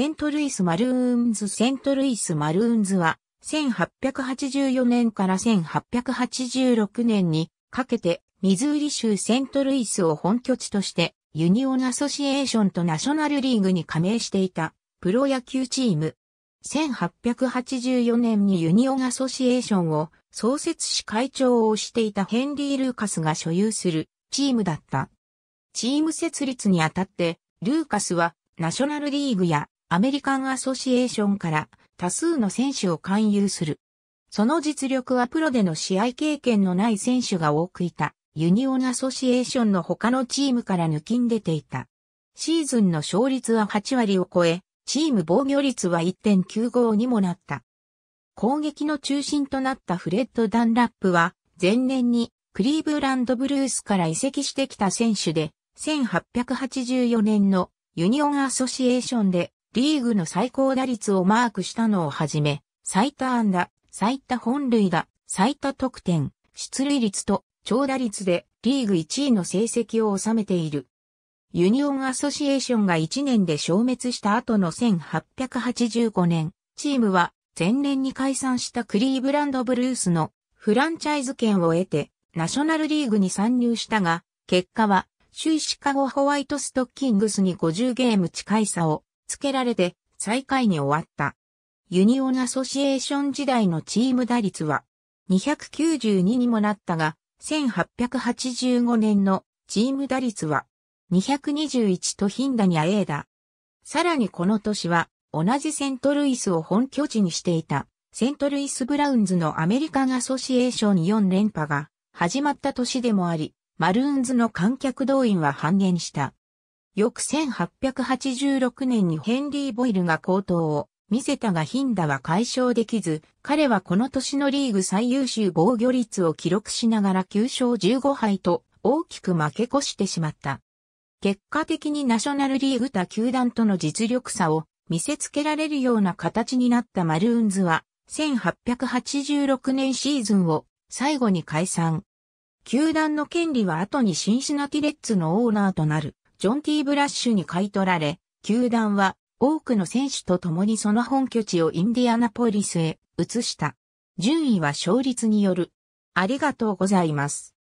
セントルイス・マルーンズセントルイス・マルーンズは、1884年から1886年にかけて、ミズーリ州セントルイスを本拠地として、ユニオン・アソシエーションとナショナルリーグに加盟していた、プロ野球チーム。1884年にユニオン・アソシエーションを創設し会長をしていたヘンリー・ルーカスが所有するチームだった。チーム設立にあたって、ルーカスはナショナルリーグやアメリカンアソシエーションから多数の選手を勧誘する。その実力はプロでの試合経験のない選手が多くいた、ユニオンアソシエーションの他のチームから抜きん出ていた。シーズンの勝率は8割を超え、チーム防御率は1.95にもなった。攻撃の中心となったフレッド・ダンラップは、前年にクリーブランド・ブルースから移籍してきた選手で、1884年のユニオンアソシエーションでリーグの最高打率をマークしたのをはじめ、最多安打、最多本塁打、最多得点、出塁率と長打率でリーグ1位の成績を収めている。ユニオンアソシエーションが1年で消滅した後の1885年、チームは前年に解散したクリーブランドブルースのフランチャイズ権を得てナショナルリーグに参入したが、結果は首位シカゴホワイトストッキングスに50ゲーム近い差を付けられて最下位に終わった。ユニオンアソシエーション時代のチーム打率は292にもなったが、1885年のチーム打率は221とヒンダニア A だ。さらにこの年は同じセントルイスを本拠地にしていたセントルイス・ブラウンズのアメリカンアソシエーション4連覇が始まった年でもあり、マルーンズの観客動員は半減した。翌1886年にヘンリー・ボイルが高騰を見せたが頻打は解消できず、彼はこの年のリーグ最優秀防御率を記録しながら9勝15敗と大きく負け越してしまった。結果的にナショナルリーグ他球団との実力差を見せつけられるような形になったマルーンズは、1886年シーズンを最後に解散。球団の権利は後にシンシナティレッツのオーナーとなるジョン・ティー・ブラッシュに買い取られ、球団は多くの選手と共にその本拠地をインディアナポリスへ移した。順位は勝率による。ありがとうございます。